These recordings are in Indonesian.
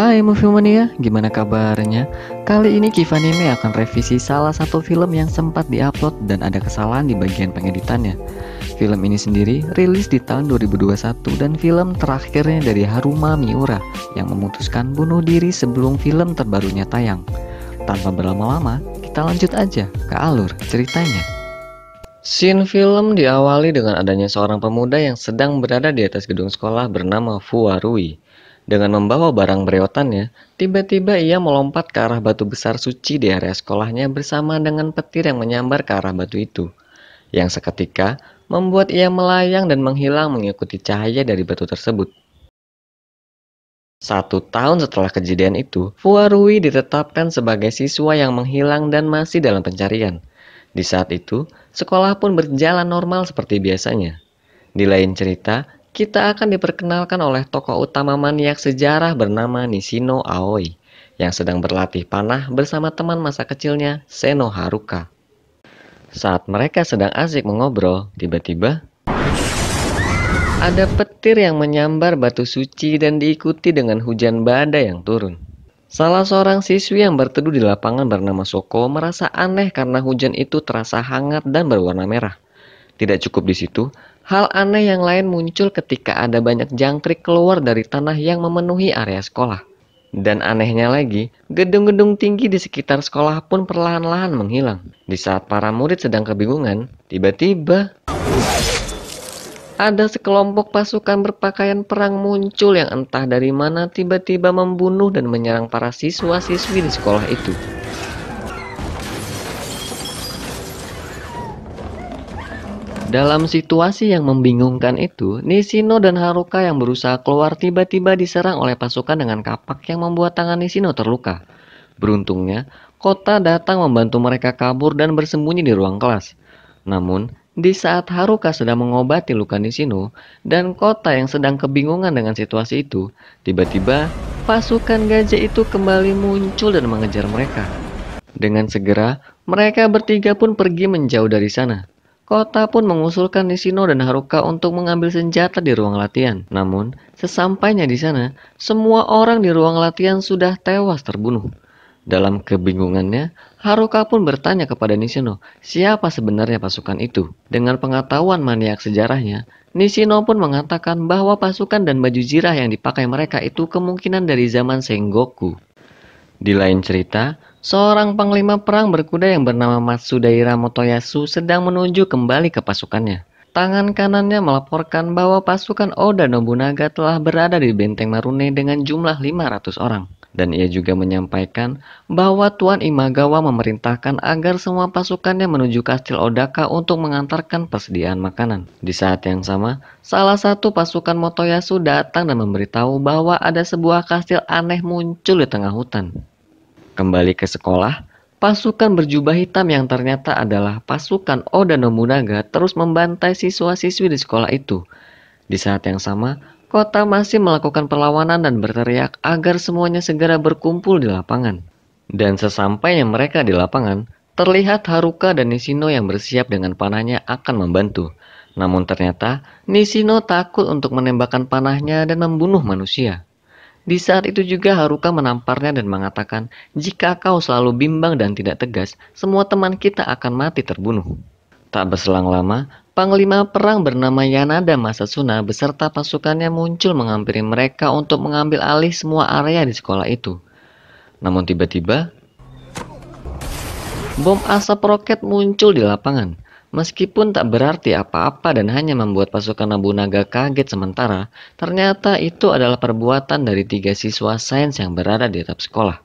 Hai Moviemania, gimana kabarnya? Kali ini Kivanime akan revisi salah satu film yang sempat diupload dan ada kesalahan di bagian pengeditannya. Film ini sendiri rilis di tahun 2021 dan film terakhirnya dari Haruma Miura yang memutuskan bunuh diri sebelum film terbarunya tayang. Tanpa berlama-lama, kita lanjut aja ke alur ceritanya. Scene film diawali dengan adanya seorang pemuda yang sedang berada di atas gedung sekolah bernama Fuarui. Dengan membawa barang bereotannya, tiba-tiba ia melompat ke arah batu besar suci di area sekolahnya bersama dengan petir yang menyambar ke arah batu itu. Yang seketika membuat ia melayang dan menghilang mengikuti cahaya dari batu tersebut. Satu tahun setelah kejadian itu, Fuarui ditetapkan sebagai siswa yang menghilang dan masih dalam pencarian. Di saat itu, sekolah pun berjalan normal seperti biasanya. Di lain cerita, kita akan diperkenalkan oleh tokoh utama maniak sejarah bernama Nishino Aoi yang sedang berlatih panah bersama teman masa kecilnya Seno Haruka. Saat mereka sedang asik mengobrol, tiba-tiba ada petir yang menyambar batu suci dan diikuti dengan hujan badai yang turun. Salah seorang siswi yang berteduh di lapangan bernama Soko merasa aneh karena hujan itu terasa hangat dan berwarna merah. Tidak cukup di situ, Hal aneh yang lain muncul ketika ada banyak jangkrik keluar dari tanah yang memenuhi area sekolah. Dan anehnya lagi, gedung-gedung tinggi di sekitar sekolah pun perlahan-lahan menghilang. Di saat para murid sedang kebingungan, tiba-tiba ada sekelompok pasukan berpakaian perang muncul yang entah dari mana tiba-tiba membunuh dan menyerang para siswa-siswi di sekolah itu. Dalam situasi yang membingungkan itu, Nishino dan Haruka yang berusaha keluar tiba-tiba diserang oleh pasukan dengan kapak yang membuat tangan Nishino terluka. Beruntungnya, Kota datang membantu mereka kabur dan bersembunyi di ruang kelas. Namun, di saat Haruka sedang mengobati luka Nishino dan Kota yang sedang kebingungan dengan situasi itu, tiba-tiba pasukan gajah itu kembali muncul dan mengejar mereka. Dengan segera, mereka bertiga pun pergi menjauh dari sana. Kota pun mengusulkan Nishino dan Haruka untuk mengambil senjata di ruang latihan. Namun, sesampainya di sana, semua orang di ruang latihan sudah tewas terbunuh. Dalam kebingungannya, Haruka pun bertanya kepada Nishino siapa sebenarnya pasukan itu. Dengan pengetahuan maniak sejarahnya, Nishino pun mengatakan bahwa pasukan dan baju zirah yang dipakai mereka itu kemungkinan dari zaman Sengoku. Di lain cerita, seorang panglima perang berkuda yang bernama Matsudaira Motoyasu sedang menuju kembali ke pasukannya. Tangan kanannya melaporkan bahwa pasukan Oda Nobunaga telah berada di benteng Marune dengan jumlah 500 orang. Dan ia juga menyampaikan bahwa Tuan Imagawa memerintahkan agar semua pasukannya menuju kastil Odaka untuk mengantarkan persediaan makanan. Di saat yang sama, salah satu pasukan Motoyasu datang dan memberitahu bahwa ada sebuah kastil aneh muncul di tengah hutan. Kembali ke sekolah, pasukan berjubah hitam yang ternyata adalah pasukan Oda Nobunaga terus membantai siswa-siswi di sekolah itu. Di saat yang sama, kota masih melakukan perlawanan dan berteriak agar semuanya segera berkumpul di lapangan. Dan sesampainya mereka di lapangan, terlihat Haruka dan Nishino yang bersiap dengan panahnya akan membantu. Namun ternyata, Nishino takut untuk menembakkan panahnya dan membunuh manusia. Di saat itu juga Haruka menamparnya dan mengatakan, jika kau selalu bimbang dan tidak tegas, semua teman kita akan mati terbunuh. Tak berselang lama, Panglima perang bernama Yanada Masasuna beserta pasukannya muncul menghampiri mereka untuk mengambil alih semua area di sekolah itu. Namun tiba-tiba, bom asap roket muncul di lapangan. Meskipun tak berarti apa-apa dan hanya membuat pasukan Nobunaga kaget sementara, ternyata itu adalah perbuatan dari tiga siswa sains yang berada di atap sekolah.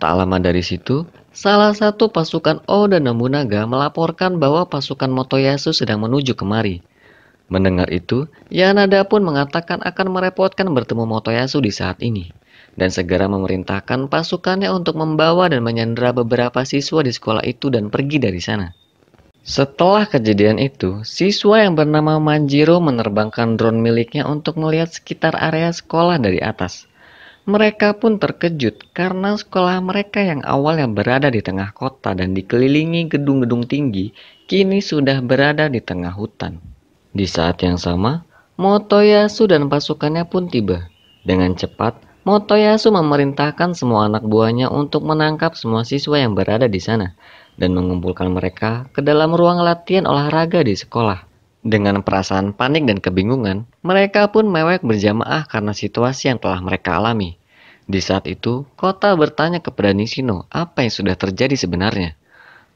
Tak lama dari situ, salah satu pasukan Oda Nobunaga melaporkan bahwa pasukan Motoyasu sedang menuju kemari. Mendengar itu, Yanada pun mengatakan akan merepotkan bertemu Motoyasu di saat ini dan segera memerintahkan pasukannya untuk membawa dan menyandera beberapa siswa di sekolah itu dan pergi dari sana. Setelah kejadian itu, siswa yang bernama Manjiro menerbangkan drone miliknya untuk melihat sekitar area sekolah dari atas. Mereka pun terkejut karena sekolah mereka yang awalnya berada di tengah kota dan dikelilingi gedung-gedung tinggi, kini sudah berada di tengah hutan. Di saat yang sama, Motoyasu dan pasukannya pun tiba. Dengan cepat, Motoyasu memerintahkan semua anak buahnya untuk menangkap semua siswa yang berada di sana dan mengumpulkan mereka ke dalam ruang latihan olahraga di sekolah. Dengan perasaan panik dan kebingungan, mereka pun mewek berjamaah karena situasi yang telah mereka alami. Di saat itu, Kota bertanya kepada Nishino apa yang sudah terjadi sebenarnya.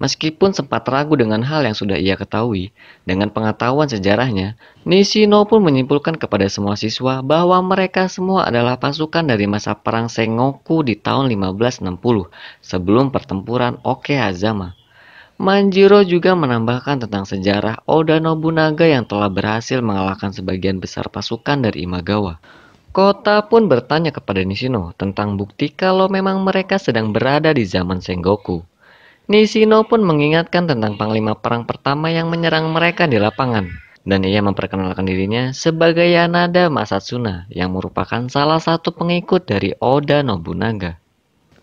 Meskipun sempat ragu dengan hal yang sudah ia ketahui, dengan pengetahuan sejarahnya, Nishino pun menyimpulkan kepada semua siswa bahwa mereka semua adalah pasukan dari masa perang Sengoku di tahun 1560 sebelum pertempuran Okehazama. Manjiro juga menambahkan tentang sejarah Oda Nobunaga yang telah berhasil mengalahkan sebagian besar pasukan dari Imagawa. Kota pun bertanya kepada Nishino tentang bukti kalau memang mereka sedang berada di zaman Sengoku. Nishino pun mengingatkan tentang panglima perang pertama yang menyerang mereka di lapangan, dan ia memperkenalkan dirinya sebagai Yanada Masatsuna yang merupakan salah satu pengikut dari Oda Nobunaga.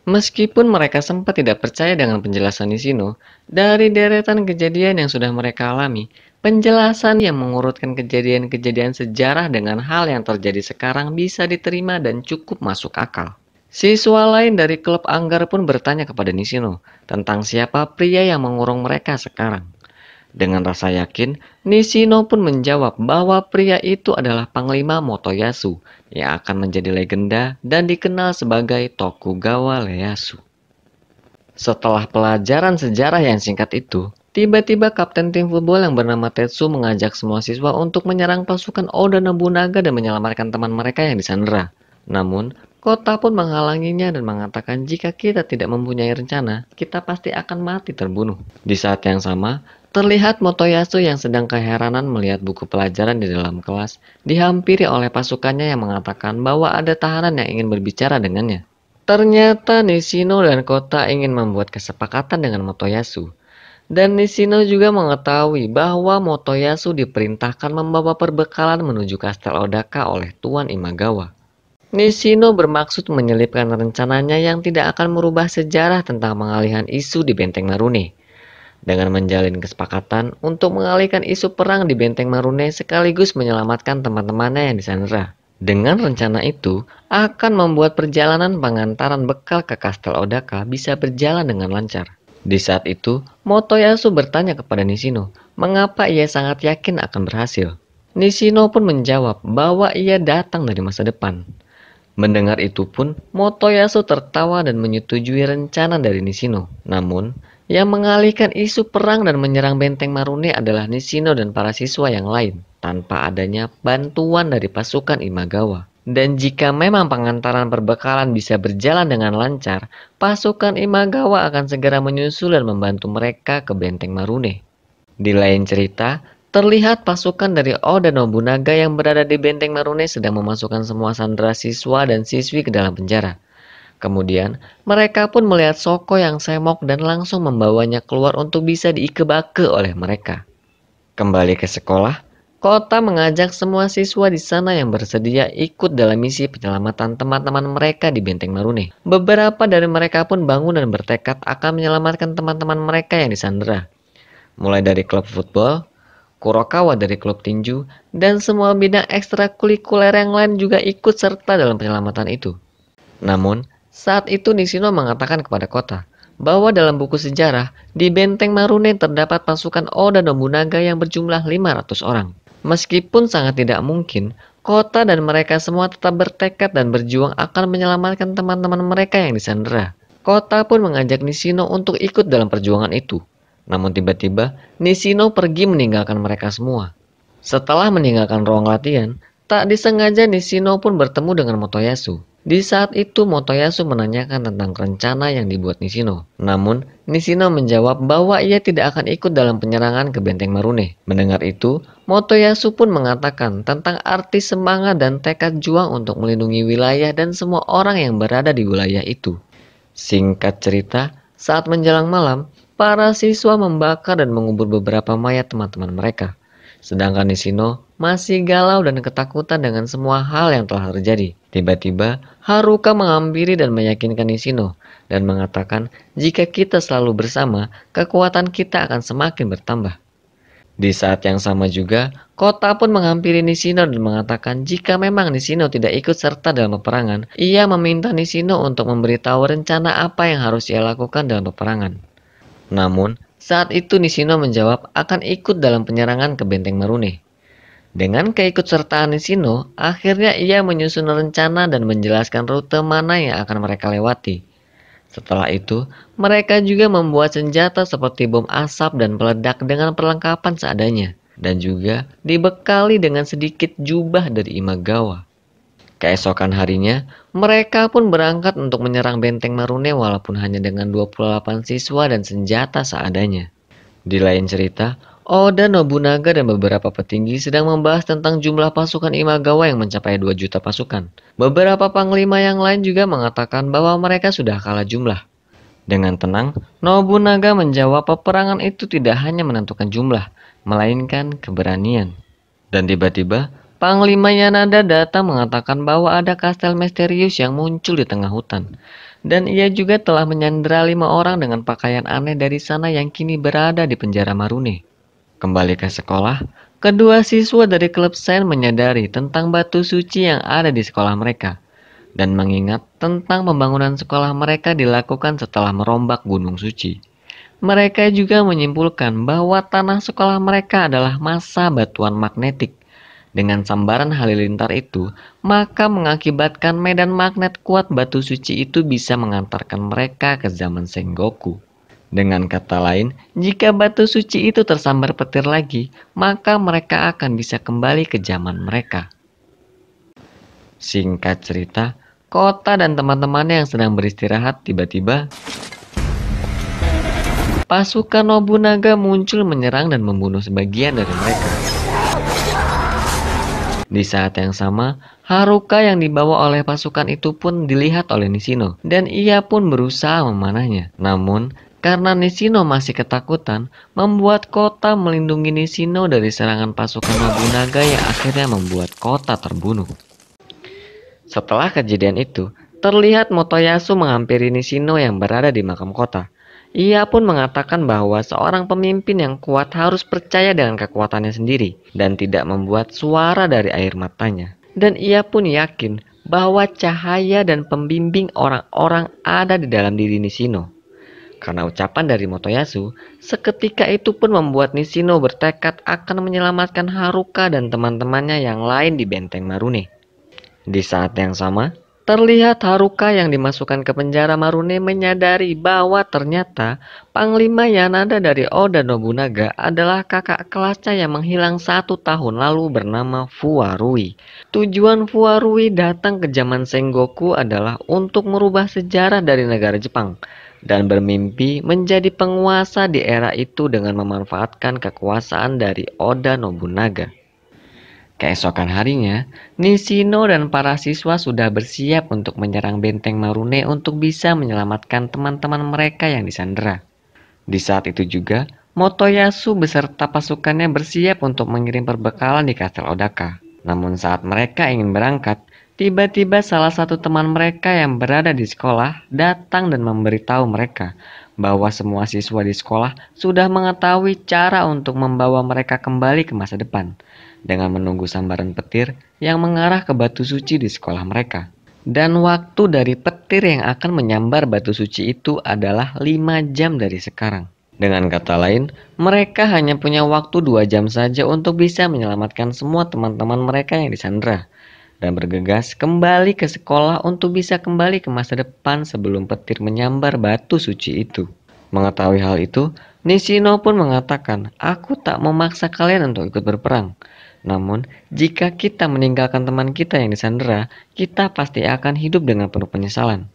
Meskipun mereka sempat tidak percaya dengan penjelasan Nishino, dari deretan kejadian yang sudah mereka alami, penjelasan yang mengurutkan kejadian-kejadian sejarah dengan hal yang terjadi sekarang bisa diterima dan cukup masuk akal. Siswa lain dari klub Anggar pun bertanya kepada Nishino tentang siapa pria yang mengurung mereka sekarang. Dengan rasa yakin, Nishino pun menjawab bahwa pria itu adalah Panglima Motoyasu yang akan menjadi legenda dan dikenal sebagai Tokugawa Ieyasu. Setelah pelajaran sejarah yang singkat itu, tiba-tiba kapten tim futsal yang bernama Tetsu mengajak semua siswa untuk menyerang pasukan Oda Nobunaga dan menyelamatkan teman mereka yang disandera. Namun, Kota pun menghalanginya dan mengatakan jika kita tidak mempunyai rencana, kita pasti akan mati terbunuh. Di saat yang sama, Terlihat Motoyasu yang sedang keheranan melihat buku pelajaran di dalam kelas dihampiri oleh pasukannya yang mengatakan bahwa ada tahanan yang ingin berbicara dengannya. Ternyata Nishino dan Kota ingin membuat kesepakatan dengan Motoyasu. Dan Nishino juga mengetahui bahwa Motoyasu diperintahkan membawa perbekalan menuju Kastel Odaka oleh Tuan Imagawa. Nishino bermaksud menyelipkan rencananya yang tidak akan merubah sejarah tentang pengalihan isu di Benteng Marune. Dengan menjalin kesepakatan untuk mengalihkan isu perang di Benteng Marune sekaligus menyelamatkan teman-temannya yang disandera. Dengan rencana itu, akan membuat perjalanan pengantaran bekal ke Kastel Odaka bisa berjalan dengan lancar. Di saat itu, Motoyasu bertanya kepada Nishino, mengapa ia sangat yakin akan berhasil. Nishino pun menjawab bahwa ia datang dari masa depan. Mendengar itu pun, Motoyasu tertawa dan menyetujui rencana dari Nishino. Namun, yang mengalihkan isu perang dan menyerang benteng Marune adalah Nishino dan para siswa yang lain, tanpa adanya bantuan dari pasukan Imagawa. Dan jika memang pengantaran perbekalan bisa berjalan dengan lancar, pasukan Imagawa akan segera menyusul dan membantu mereka ke benteng Marune. Di lain cerita, Terlihat pasukan dari Oda Nobunaga yang berada di benteng Marune sedang memasukkan semua sandera siswa dan siswi ke dalam penjara. Kemudian, mereka pun melihat Soko yang semok dan langsung membawanya keluar untuk bisa diikebake oleh mereka. Kembali ke sekolah, Kota mengajak semua siswa di sana yang bersedia ikut dalam misi penyelamatan teman-teman mereka di Benteng Marune. Beberapa dari mereka pun bangun dan bertekad akan menyelamatkan teman-teman mereka yang disandera. Mulai dari klub football, Kurokawa dari klub tinju, dan semua bidang ekstrakurikuler yang lain juga ikut serta dalam penyelamatan itu. Namun, saat itu Nishino mengatakan kepada kota bahwa dalam buku sejarah di benteng Marune terdapat pasukan Oda Nobunaga yang berjumlah 500 orang. Meskipun sangat tidak mungkin, kota dan mereka semua tetap bertekad dan berjuang akan menyelamatkan teman-teman mereka yang disandera. Kota pun mengajak Nishino untuk ikut dalam perjuangan itu. Namun tiba-tiba, Nishino pergi meninggalkan mereka semua. Setelah meninggalkan ruang latihan, tak disengaja Nishino pun bertemu dengan Motoyasu. Di saat itu Motoyasu menanyakan tentang rencana yang dibuat Nishino. Namun, Nishino menjawab bahwa ia tidak akan ikut dalam penyerangan ke benteng Marune. Mendengar itu, Motoyasu pun mengatakan tentang arti semangat dan tekad juang untuk melindungi wilayah dan semua orang yang berada di wilayah itu. Singkat cerita, saat menjelang malam, para siswa membakar dan mengubur beberapa mayat teman-teman mereka. Sedangkan Nishino masih galau dan ketakutan dengan semua hal yang telah terjadi. Tiba-tiba, Haruka menghampiri dan meyakinkan Nishino dan mengatakan jika kita selalu bersama, kekuatan kita akan semakin bertambah. Di saat yang sama juga, Kota pun menghampiri Nishino dan mengatakan jika memang Nishino tidak ikut serta dalam peperangan, ia meminta Nishino untuk memberitahu rencana apa yang harus ia lakukan dalam peperangan. Namun, saat itu Nishino menjawab akan ikut dalam penyerangan ke Benteng Marune. Dengan keikutsertaan Nishino, akhirnya ia menyusun rencana dan menjelaskan rute mana yang akan mereka lewati. Setelah itu, mereka juga membuat senjata seperti bom asap dan peledak dengan perlengkapan seadanya, dan juga dibekali dengan sedikit jubah dari Imagawa. Keesokan harinya, mereka pun berangkat untuk menyerang benteng Marune walaupun hanya dengan 28 siswa dan senjata seadanya. Di lain cerita, Oda Nobunaga dan beberapa petinggi sedang membahas tentang jumlah pasukan Imagawa yang mencapai 2 juta pasukan. Beberapa panglima yang lain juga mengatakan bahwa mereka sudah kalah jumlah. Dengan tenang, Nobunaga menjawab peperangan itu tidak hanya menentukan jumlah, melainkan keberanian. Dan tiba-tiba, Panglima Yanada datang mengatakan bahwa ada kastel misterius yang muncul di tengah hutan. Dan ia juga telah menyandera lima orang dengan pakaian aneh dari sana yang kini berada di penjara Marune. Kembali ke sekolah, kedua siswa dari klub Sen menyadari tentang batu suci yang ada di sekolah mereka dan mengingat tentang pembangunan sekolah mereka dilakukan setelah merombak gunung suci. Mereka juga menyimpulkan bahwa tanah sekolah mereka adalah masa batuan magnetik dengan sambaran halilintar itu, maka mengakibatkan medan magnet kuat batu suci itu bisa mengantarkan mereka ke zaman Sengoku. Dengan kata lain, jika batu suci itu tersambar petir lagi, maka mereka akan bisa kembali ke zaman mereka. Singkat cerita, Kota dan teman-temannya yang sedang beristirahat tiba-tiba pasukan Nobunaga muncul menyerang dan membunuh sebagian dari mereka. Di saat yang sama, Haruka yang dibawa oleh pasukan itu pun dilihat oleh Nishino, dan ia pun berusaha memanahnya. Namun, karena Nishino masih ketakutan, membuat kota melindungi Nishino dari serangan pasukan Nobunaga yang akhirnya membuat kota terbunuh. Setelah kejadian itu, terlihat Motoyasu menghampiri Nishino yang berada di makam kota. Ia pun mengatakan bahwa seorang pemimpin yang kuat harus percaya dengan kekuatannya sendiri dan tidak membuat suara dari air matanya. Dan ia pun yakin bahwa cahaya dan pembimbing orang-orang ada di dalam diri Nishino. Karena ucapan dari Motoyasu, seketika itu pun membuat Nishino bertekad akan menyelamatkan Haruka dan teman-temannya yang lain di benteng Marune. Di saat yang sama, Terlihat Haruka yang dimasukkan ke penjara Marune menyadari bahwa ternyata Panglima Yanada dari Oda Nobunaga adalah kakak kelasnya yang menghilang satu tahun lalu bernama Fuwarui. Tujuan Fuwarui datang ke zaman Sengoku adalah untuk merubah sejarah dari negara Jepang dan bermimpi menjadi penguasa di era itu dengan memanfaatkan kekuasaan dari Oda Nobunaga. Keesokan harinya, Nishino dan para siswa sudah bersiap untuk menyerang benteng Marune untuk bisa menyelamatkan teman-teman mereka yang disandera. Di saat itu juga, Motoyasu beserta pasukannya bersiap untuk mengirim perbekalan di Kastel Odaka. Namun saat mereka ingin berangkat, tiba-tiba salah satu teman mereka yang berada di sekolah datang dan memberitahu mereka bahwa semua siswa di sekolah sudah mengetahui cara untuk membawa mereka kembali ke masa depan dengan menunggu sambaran petir yang mengarah ke batu suci di sekolah mereka. Dan waktu dari petir yang akan menyambar batu suci itu adalah 5 jam dari sekarang. Dengan kata lain, mereka hanya punya waktu 2 jam saja untuk bisa menyelamatkan semua teman-teman mereka yang disandra dan bergegas kembali ke sekolah untuk bisa kembali ke masa depan sebelum petir menyambar batu suci itu. Mengetahui hal itu, Nishino pun mengatakan, aku tak memaksa kalian untuk ikut berperang. Namun, jika kita meninggalkan teman kita yang disandera, kita pasti akan hidup dengan penuh penyesalan.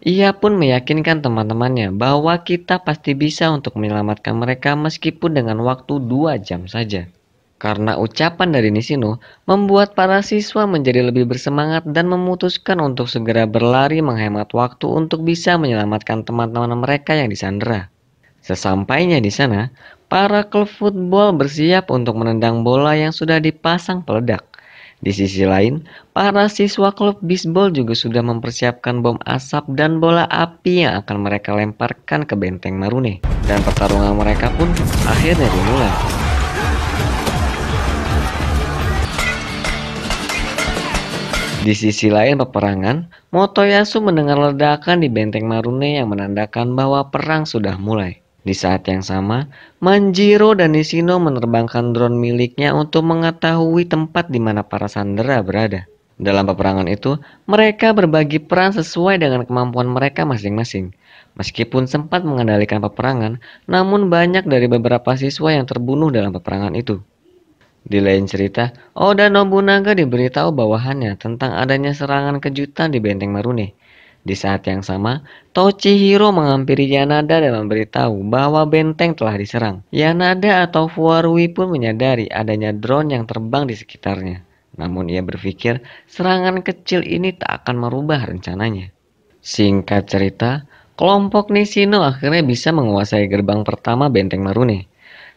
Ia pun meyakinkan teman-temannya bahwa kita pasti bisa untuk menyelamatkan mereka meskipun dengan waktu dua jam saja. Karena ucapan dari Nisino membuat para siswa menjadi lebih bersemangat dan memutuskan untuk segera berlari menghemat waktu untuk bisa menyelamatkan teman-teman mereka yang disandera. Sesampainya di sana, para klub football bersiap untuk menendang bola yang sudah dipasang peledak. Di sisi lain, para siswa klub bisbol juga sudah mempersiapkan bom asap dan bola api yang akan mereka lemparkan ke benteng Marune. Dan pertarungan mereka pun akhirnya dimulai. Di sisi lain peperangan, Motoyasu mendengar ledakan di benteng Marune yang menandakan bahwa perang sudah mulai. Di saat yang sama, Manjiro dan Nishino menerbangkan drone miliknya untuk mengetahui tempat di mana para sandera berada. Dalam peperangan itu, mereka berbagi peran sesuai dengan kemampuan mereka masing-masing. Meskipun sempat mengendalikan peperangan, namun banyak dari beberapa siswa yang terbunuh dalam peperangan itu. Di lain cerita, Oda Nobunaga diberitahu bawahannya tentang adanya serangan kejutan di Benteng Marune. Di saat yang sama, Tochihiro menghampiri Yanada dan memberitahu bahwa benteng telah diserang. Yanada atau Fuarui pun menyadari adanya drone yang terbang di sekitarnya. Namun ia berpikir serangan kecil ini tak akan merubah rencananya. Singkat cerita, kelompok Nishino akhirnya bisa menguasai gerbang pertama benteng Marune.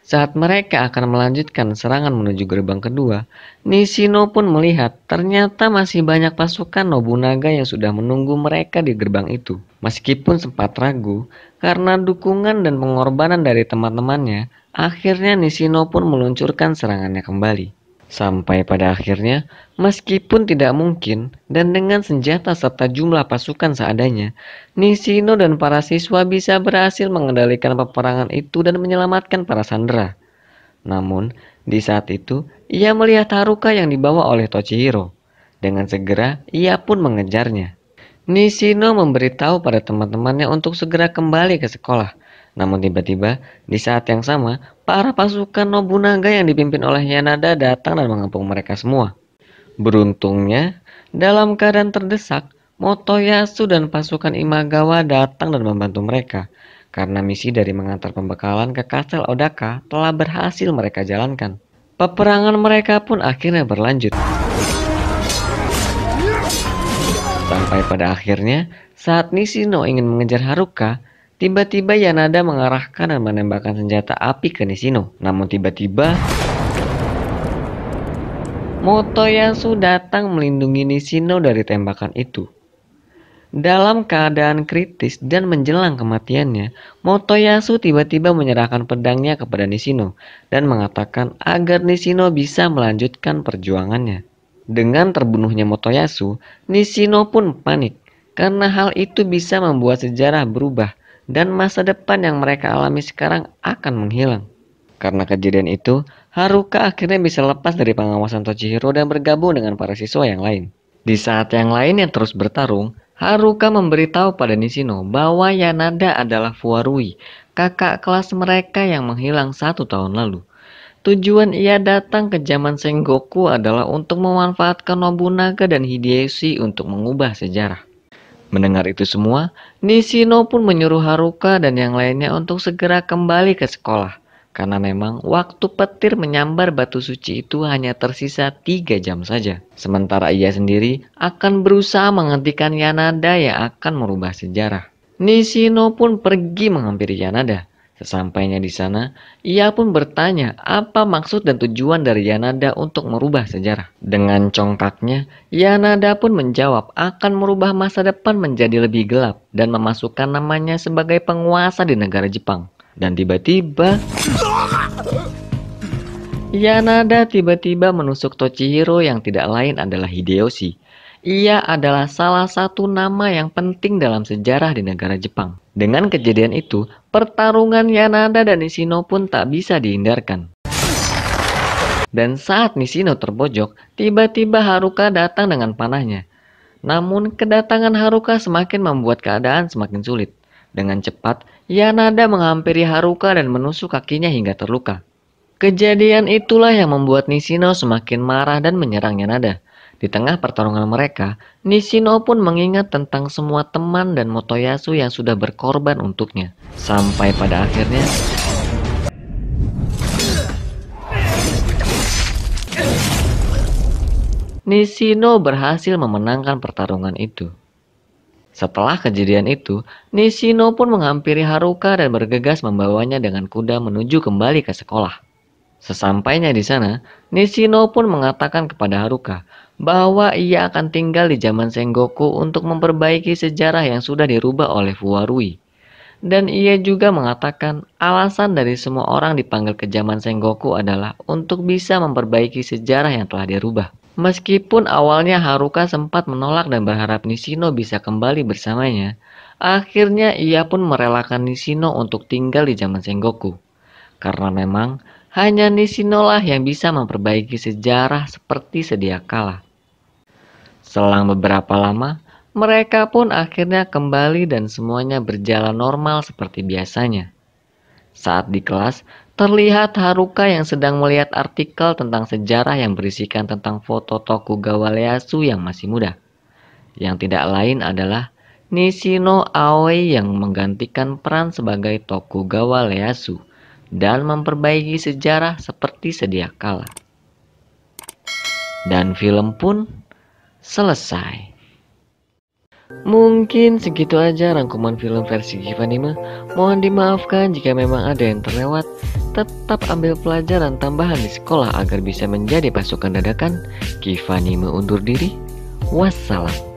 Saat mereka akan melanjutkan serangan menuju gerbang kedua, Nishino pun melihat ternyata masih banyak pasukan Nobunaga yang sudah menunggu mereka di gerbang itu. Meskipun sempat ragu, karena dukungan dan pengorbanan dari teman-temannya, akhirnya Nishino pun meluncurkan serangannya kembali. Sampai pada akhirnya, meskipun tidak mungkin dan dengan senjata serta jumlah pasukan seadanya, Nishino dan para siswa bisa berhasil mengendalikan peperangan itu dan menyelamatkan para sandera. Namun, di saat itu, ia melihat Haruka yang dibawa oleh Tochihiro. Dengan segera, ia pun mengejarnya. Nishino memberitahu pada teman-temannya untuk segera kembali ke sekolah namun tiba-tiba, di saat yang sama, para pasukan Nobunaga yang dipimpin oleh Yanada datang dan mengepung mereka semua. Beruntungnya, dalam keadaan terdesak, Motoyasu dan pasukan Imagawa datang dan membantu mereka. Karena misi dari mengantar pembekalan ke Kastel Odaka telah berhasil mereka jalankan. Peperangan mereka pun akhirnya berlanjut. Sampai pada akhirnya, saat Nishino ingin mengejar Haruka, Tiba-tiba Yanada mengarahkan dan menembakkan senjata api ke Nishino. Namun tiba-tiba Motoyasu datang melindungi Nishino dari tembakan itu. Dalam keadaan kritis dan menjelang kematiannya, Motoyasu tiba-tiba menyerahkan pedangnya kepada Nishino dan mengatakan agar Nishino bisa melanjutkan perjuangannya. Dengan terbunuhnya Motoyasu, Nishino pun panik karena hal itu bisa membuat sejarah berubah dan masa depan yang mereka alami sekarang akan menghilang. Karena kejadian itu, Haruka akhirnya bisa lepas dari pengawasan Tochihiro dan bergabung dengan para siswa yang lain. Di saat yang lain yang terus bertarung, Haruka memberitahu pada Nishino bahwa Yanada adalah Fuarui, kakak kelas mereka yang menghilang satu tahun lalu. Tujuan ia datang ke zaman Sengoku adalah untuk memanfaatkan Nobunaga dan Hideyoshi untuk mengubah sejarah. Mendengar itu semua, Nishino pun menyuruh Haruka dan yang lainnya untuk segera kembali ke sekolah. Karena memang waktu petir menyambar batu suci itu hanya tersisa tiga jam saja. Sementara ia sendiri akan berusaha menghentikan Yanada yang akan merubah sejarah. Nishino pun pergi menghampiri Yanada. Sesampainya di sana, ia pun bertanya apa maksud dan tujuan dari Yanada untuk merubah sejarah. Dengan congkaknya, Yanada pun menjawab akan merubah masa depan menjadi lebih gelap dan memasukkan namanya sebagai penguasa di negara Jepang. Dan tiba-tiba... Yanada tiba-tiba menusuk Tochihiro yang tidak lain adalah Hideyoshi ia adalah salah satu nama yang penting dalam sejarah di negara Jepang. Dengan kejadian itu, pertarungan Yanada dan Nishino pun tak bisa dihindarkan. Dan saat Nishino terbojok, tiba-tiba Haruka datang dengan panahnya. Namun kedatangan Haruka semakin membuat keadaan semakin sulit. Dengan cepat, Yanada menghampiri Haruka dan menusuk kakinya hingga terluka. Kejadian itulah yang membuat Nishino semakin marah dan menyerang Yanada. Di tengah pertarungan mereka, Nishino pun mengingat tentang semua teman dan Motoyasu yang sudah berkorban untuknya. Sampai pada akhirnya... Nishino berhasil memenangkan pertarungan itu. Setelah kejadian itu, Nishino pun menghampiri Haruka dan bergegas membawanya dengan kuda menuju kembali ke sekolah. Sesampainya di sana, Nishino pun mengatakan kepada Haruka bahwa ia akan tinggal di zaman Sengoku untuk memperbaiki sejarah yang sudah dirubah oleh Fuwarui. Dan ia juga mengatakan alasan dari semua orang dipanggil ke zaman Sengoku adalah untuk bisa memperbaiki sejarah yang telah dirubah. Meskipun awalnya Haruka sempat menolak dan berharap Nishino bisa kembali bersamanya, akhirnya ia pun merelakan Nishino untuk tinggal di zaman Sengoku. Karena memang hanya Nishinola yang bisa memperbaiki sejarah seperti sedia kala. Selang beberapa lama, mereka pun akhirnya kembali dan semuanya berjalan normal seperti biasanya. Saat di kelas, terlihat Haruka yang sedang melihat artikel tentang sejarah yang berisikan tentang foto Tokugawa Ieyasu yang masih muda. Yang tidak lain adalah Nishino Aoi yang menggantikan peran sebagai Tokugawa Ieyasu dan memperbaiki sejarah seperti sedia kala. Dan film pun selesai. Mungkin segitu aja rangkuman film versi Givanime. Mohon dimaafkan jika memang ada yang terlewat. Tetap ambil pelajaran tambahan di sekolah agar bisa menjadi pasukan dadakan. Givanime undur diri. Wassalam.